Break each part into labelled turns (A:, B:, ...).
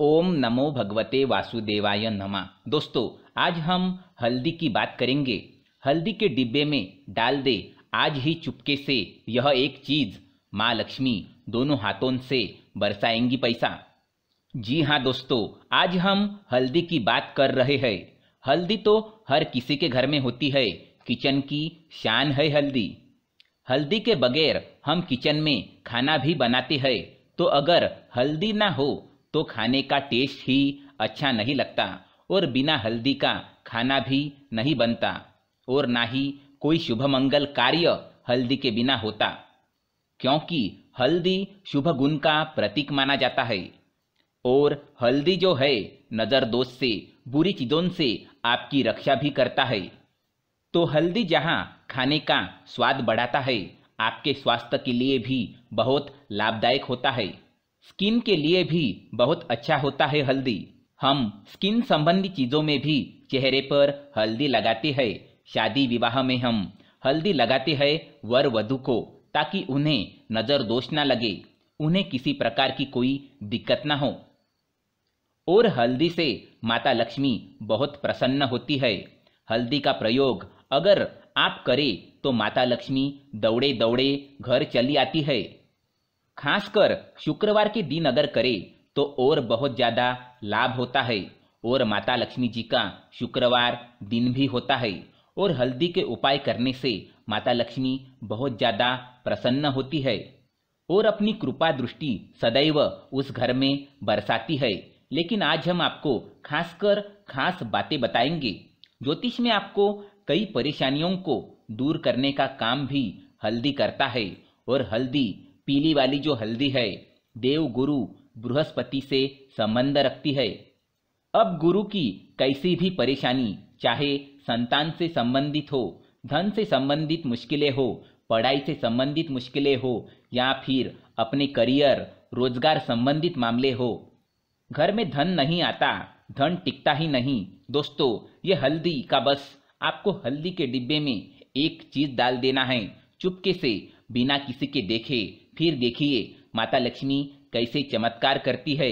A: ओम नमो भगवते वासुदेवाय नमा दोस्तों आज हम हल्दी की बात करेंगे हल्दी के डिब्बे में डाल दे आज ही चुपके से यह एक चीज माँ लक्ष्मी दोनों हाथों से बरसाएंगी पैसा जी हाँ दोस्तों आज हम हल्दी की बात कर रहे हैं हल्दी तो हर किसी के घर में होती है किचन की शान है हल्दी हल्दी के बगैर हम किचन में खाना भी बनाते हैं तो अगर हल्दी ना हो तो खाने का टेस्ट ही अच्छा नहीं लगता और बिना हल्दी का खाना भी नहीं बनता और ना ही कोई शुभ मंगल कार्य हल्दी के बिना होता क्योंकि हल्दी शुभ गुण का प्रतीक माना जाता है और हल्दी जो है नज़र दोष से बुरी चीज़ों से आपकी रक्षा भी करता है तो हल्दी जहाँ खाने का स्वाद बढ़ाता है आपके स्वास्थ्य के लिए भी बहुत लाभदायक होता है स्किन के लिए भी बहुत अच्छा होता है हल्दी हम स्किन संबंधी चीज़ों में भी चेहरे पर हल्दी लगाते हैं शादी विवाह में हम हल्दी लगाते हैं वर वधु को ताकि उन्हें नज़र दोष ना लगे उन्हें किसी प्रकार की कोई दिक्कत ना हो और हल्दी से माता लक्ष्मी बहुत प्रसन्न होती है हल्दी का प्रयोग अगर आप करें तो माता लक्ष्मी दौड़े दौड़े घर चली आती है खासकर शुक्रवार के दिन अगर करें तो और बहुत ज़्यादा लाभ होता है और माता लक्ष्मी जी का शुक्रवार दिन भी होता है और हल्दी के उपाय करने से माता लक्ष्मी बहुत ज़्यादा प्रसन्न होती है और अपनी कृपा दृष्टि सदैव उस घर में बरसाती है लेकिन आज हम आपको खासकर खास बातें बताएंगे ज्योतिष में आपको कई परेशानियों को दूर करने का काम भी हल्दी करता है और हल्दी पीली वाली जो हल्दी है देव गुरु बृहस्पति से संबंध रखती है अब गुरु की कैसी भी परेशानी चाहे संतान से संबंधित हो धन से संबंधित मुश्किलें हो पढ़ाई से संबंधित मुश्किलें हो या फिर अपने करियर रोजगार संबंधित मामले हो घर में धन नहीं आता धन टिकता ही नहीं दोस्तों ये हल्दी का बस आपको हल्दी के डिब्बे में एक चीज डाल देना है चुपके से बिना किसी के देखे फिर देखिए माता लक्ष्मी कैसे चमत्कार करती है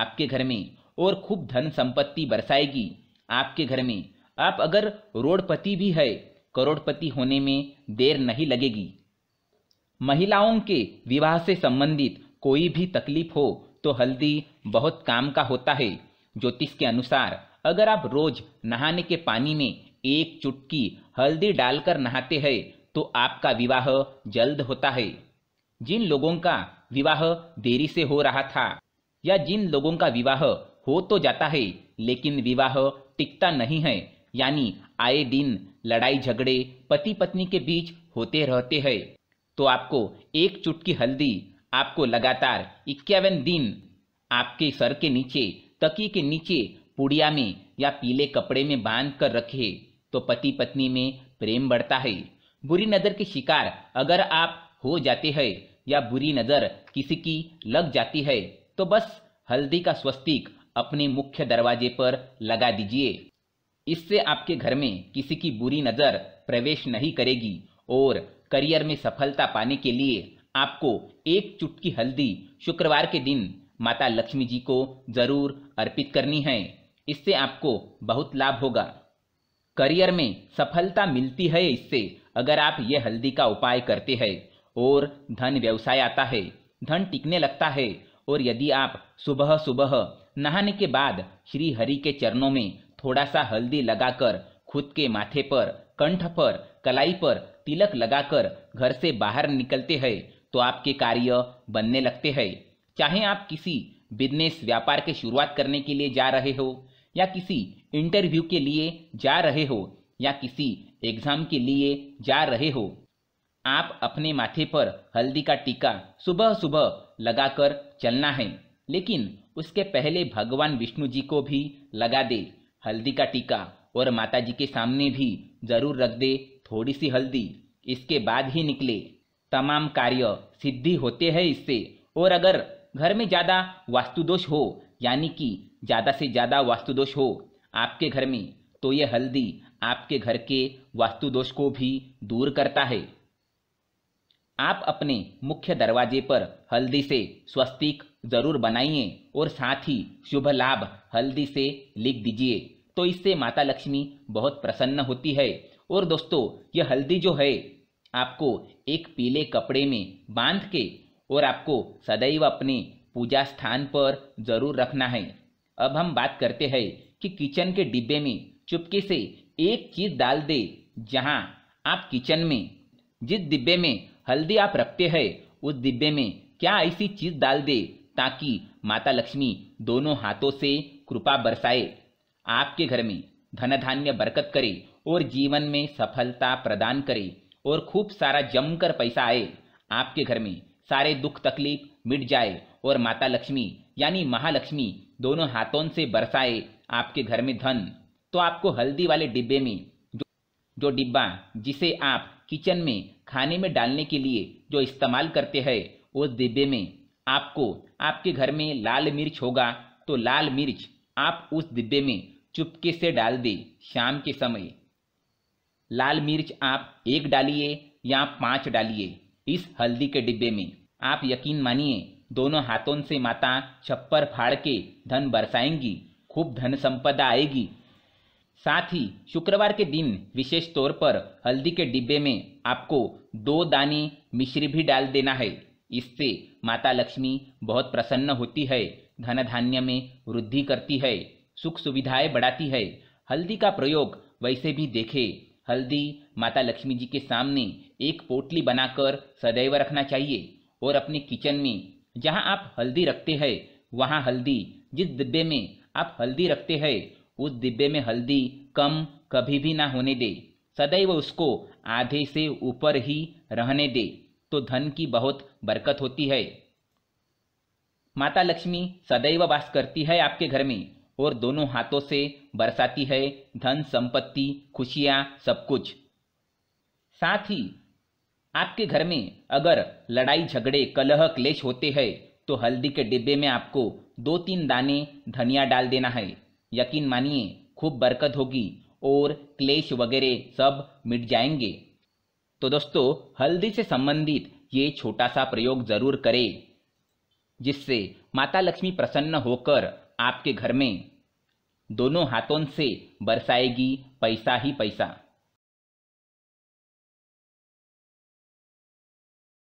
A: आपके घर में और खूब धन संपत्ति बरसाएगी आपके घर में आप अगर रोडपति भी है करोड़पति होने में देर नहीं लगेगी महिलाओं के विवाह से संबंधित कोई भी तकलीफ हो तो हल्दी बहुत काम का होता है ज्योतिष के अनुसार अगर आप रोज नहाने के पानी में एक चुटकी हल्दी डालकर नहाते हैं तो आपका विवाह जल्द होता है जिन लोगों का विवाह देरी से हो रहा था या जिन लोगों का विवाह हो तो जाता है लेकिन विवाह टिकता नहीं है यानी आए दिन लड़ाई झगड़े पति पत्नी के बीच होते रहते हैं तो आपको एक चुटकी हल्दी आपको लगातार इक्यावन दिन आपके सर के नीचे तकी के नीचे पुड़िया में या पीले कपड़े में बांध कर रखे तो पति पत्नी में प्रेम बढ़ता है बुरी नज़र के शिकार अगर आप हो जाते हैं या बुरी नज़र किसी की लग जाती है तो बस हल्दी का स्वस्तिक अपने मुख्य दरवाजे पर लगा दीजिए इससे आपके घर में किसी की बुरी नज़र प्रवेश नहीं करेगी और करियर में सफलता पाने के लिए आपको एक चुटकी हल्दी शुक्रवार के दिन माता लक्ष्मी जी को जरूर अर्पित करनी है इससे आपको बहुत लाभ होगा करियर में सफलता मिलती है इससे अगर आप ये हल्दी का उपाय करते हैं और धन व्यवसाय आता है धन टिकने लगता है और यदि आप सुबह सुबह नहाने के बाद श्री हरि के चरणों में थोड़ा सा हल्दी लगाकर खुद के माथे पर कंठ पर कलाई पर तिलक लगाकर घर से बाहर निकलते हैं तो आपके कार्य बनने लगते हैं चाहे आप किसी बिजनेस व्यापार के शुरुआत करने के लिए जा रहे हो या किसी इंटरव्यू के लिए जा रहे हो या किसी एग्जाम के लिए जा रहे हो आप अपने माथे पर हल्दी का टीका सुबह सुबह लगाकर चलना है लेकिन उसके पहले भगवान विष्णु जी को भी लगा दे हल्दी का टीका और माता जी के सामने भी जरूर रख दे थोड़ी सी हल्दी इसके बाद ही निकले तमाम कार्य सिद्धि होते हैं इससे और अगर घर में ज़्यादा वास्तुदोष हो यानी कि ज़्यादा से ज़्यादा वास्तुदोष हो आपके घर में तो ये हल्दी आपके घर के वास्तुदोष को भी दूर करता है आप अपने मुख्य दरवाजे पर हल्दी से स्वस्तिक जरूर बनाइए और साथ ही शुभ लाभ हल्दी से लिख दीजिए तो इससे माता लक्ष्मी बहुत प्रसन्न होती है और दोस्तों यह हल्दी जो है आपको एक पीले कपड़े में बांध के और आपको सदैव अपने पूजा स्थान पर जरूर रखना है अब हम बात करते हैं कि किचन के डिब्बे में चुपके से एक चीज डाल दे जहाँ आप किचन में जिस डिब्बे में हल्दी आप रखते हैं उस डिब्बे में क्या ऐसी चीज डाल दे ताकि माता लक्ष्मी दोनों हाथों से कृपा बरसाए आपके घर में धन धान्य बरकत करे और जीवन में सफलता प्रदान करे और खूब सारा जमकर पैसा आए आपके घर में सारे दुख तकलीफ मिट जाए और माता लक्ष्मी यानी महालक्ष्मी दोनों हाथों से बरसाए आपके घर में धन तो आपको हल्दी वाले डिब्बे में जो जो डिब्बा जिसे आप किचन में खाने में डालने के लिए जो इस्तेमाल करते हैं उस डिब्बे में आपको आपके घर में लाल मिर्च होगा तो लाल मिर्च आप उस डिब्बे में चुपके से डाल दें शाम के समय लाल मिर्च आप एक डालिए या पाँच डालिए इस हल्दी के डिब्बे में आप यकीन मानिए दोनों हाथों से माता छप्पर फाड़ के धन बरसाएंगी खूब धन संपदा आएगी साथ ही शुक्रवार के दिन विशेष तौर पर हल्दी के डिब्बे में आपको दो दाने मिश्री भी डाल देना है इससे माता लक्ष्मी बहुत प्रसन्न होती है धन धान्य में वृद्धि करती है सुख सुविधाएं बढ़ाती है हल्दी का प्रयोग वैसे भी देखे हल्दी माता लक्ष्मी जी के सामने एक पोटली बनाकर सदैव रखना चाहिए और अपने किचन में जहां आप हल्दी रखते हैं वहां हल्दी जिस डिब्बे में आप हल्दी रखते हैं उस डिब्बे में हल्दी कम कभी भी ना होने दे सदैव उसको आधे से ऊपर ही रहने दे तो धन की बहुत बरकत होती है माता लक्ष्मी सदैव वास करती है आपके घर में और दोनों हाथों से बरसाती है धन संपत्ति खुशियां सब कुछ साथ ही आपके घर में अगर लड़ाई झगड़े कलह क्लेश होते हैं तो हल्दी के डिब्बे में आपको दो तीन दाने धनिया डाल देना है यकीन मानिए खूब बरकत होगी और क्लेश वगैरह सब मिट जाएंगे तो दोस्तों हल्दी से संबंधित ये छोटा सा प्रयोग जरूर करें जिससे माता लक्ष्मी प्रसन्न होकर आपके घर में दोनों हाथों से बरसाएगी पैसा ही पैसा